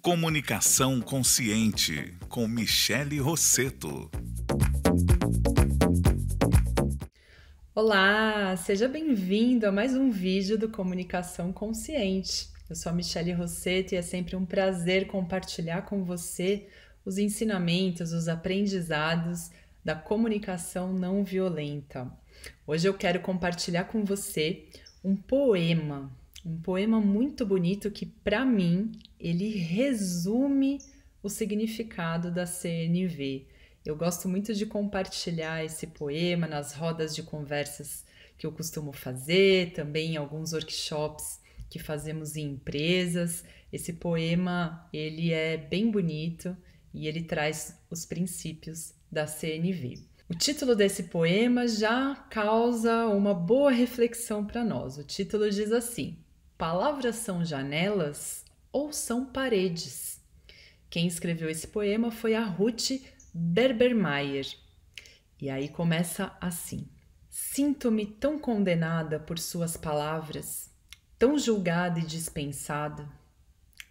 Comunicação Consciente com Michele Rosseto. Olá, seja bem-vindo a mais um vídeo do Comunicação Consciente. Eu sou a Michele Rosseto e é sempre um prazer compartilhar com você os ensinamentos, os aprendizados da comunicação não violenta. Hoje eu quero compartilhar com você um poema, um poema muito bonito que para mim ele resume o significado da CNV. Eu gosto muito de compartilhar esse poema nas rodas de conversas que eu costumo fazer, também em alguns workshops que fazemos em empresas. Esse poema, ele é bem bonito e ele traz os princípios da CNV. O título desse poema já causa uma boa reflexão para nós. O título diz assim: Palavras são janelas ou são paredes? Quem escreveu esse poema foi a Ruth Berbermeier. E aí começa assim: Sinto-me tão condenada por suas palavras, tão julgada e dispensada.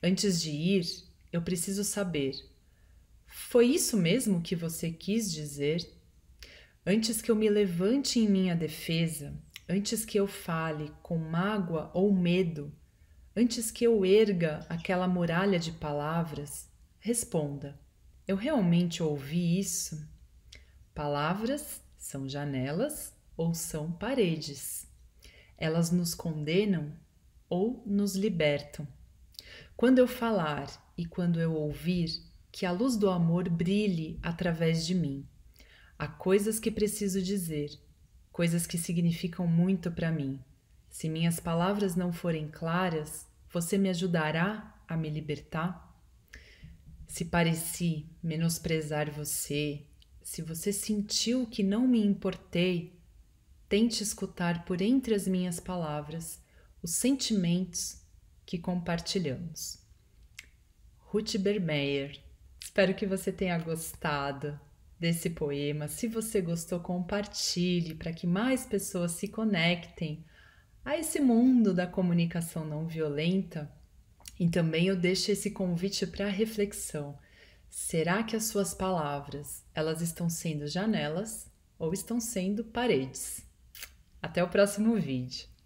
Antes de ir, eu preciso saber: foi isso mesmo que você quis dizer? Antes que eu me levante em minha defesa, antes que eu fale com mágoa ou medo, antes que eu erga aquela muralha de palavras, responda: Eu realmente ouvi isso? Palavras são janelas ou são paredes. Elas nos condenam ou nos libertam. Quando eu falar e quando eu ouvir, que a luz do amor brilhe através de mim. Há coisas que preciso dizer, coisas que significam muito para mim. Se minhas palavras não forem claras, você me ajudará a me libertar? Se pareci menosprezar você, se você sentiu que não me importei, tente escutar por entre as minhas palavras os sentimentos que compartilhamos. Ruth Bermeyer. Espero que você tenha gostado desse poema. Se você gostou, compartilhe para que mais pessoas se conectem a esse mundo da comunicação não violenta. E também eu deixo esse convite para reflexão. Será que as suas palavras, elas estão sendo janelas ou estão sendo paredes? Até o próximo vídeo.